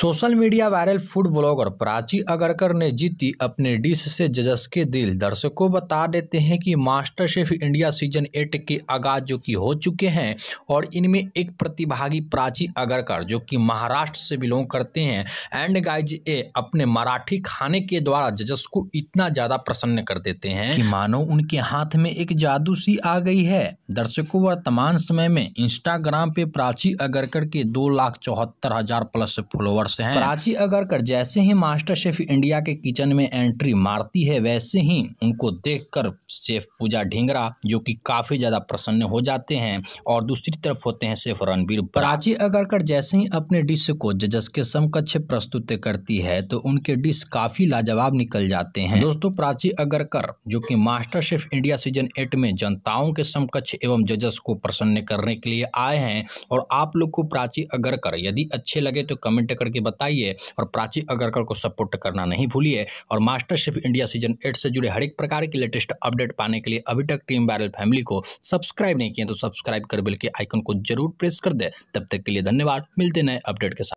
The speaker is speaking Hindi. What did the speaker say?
social media viral food blogger Prachi Agarkar ने जीती अपने डिश से जजस के दिल दर्शकों बता देते हैं कि MasterChef India season eight के आगाज जो कि हो चुके हैं और इनमें एक प्रतिभागी प्राची अगरकर जो कि महाराष्ट्र से बिलोंग करते हैं एंड गाइज ए अपने मराठी खाने के द्वारा जजस को इतना ज़्यादा प्रसन्न कर देते हैं कि मानो उनके हाथ में एक जादू सी आ गई है दर्शकों वर्तमान समय में इंस्टाग्राम पे प्राची अगरकर के दो लाख चौहत्तर हजार प्लस फॉलोअर्स से हैं प्राची अगरकर जैसे ही मास्टर शेफ इंडिया के किचन में एंट्री मारती है वैसे ही उनको देखकर शेफ पूजा ढिंगरा जो कि काफ़ी ज़्यादा प्रसन्न हो जाते हैं और दूसरी तरफ होते हैं शेफ रणबीर प्राची अगरकर जैसे ही अपने डिश को जजस के समकक्ष प्रस्तुत करती है तो उनके डिश काफ़ी लाजवाब निकल जाते हैं दोस्तों प्राची अगरकर जो कि MasterChef India season eight में जनताओं के समकक्ष एवं जजस को प्रसन्न करने के लिए आए हैं और आप लोग को प्राची अगरकर यदि अच्छे लगे तो कमेंट करके करके बताइए और प्राची अग्रकर को सपोर्ट करना नहीं भूलिए और MasterChef India season eight से जुड़े हर एक प्रकार के लेटेस्ट अपडेट पाने के लिए अभी तक टीम वायरल फैमिली को सब्सक्राइब नहीं किया तो सब्सक्राइब कर बिल के आइकन को जरूर प्रेस कर दे तब तक के लिए धन्यवाद मिलते नए अपडेट के साथ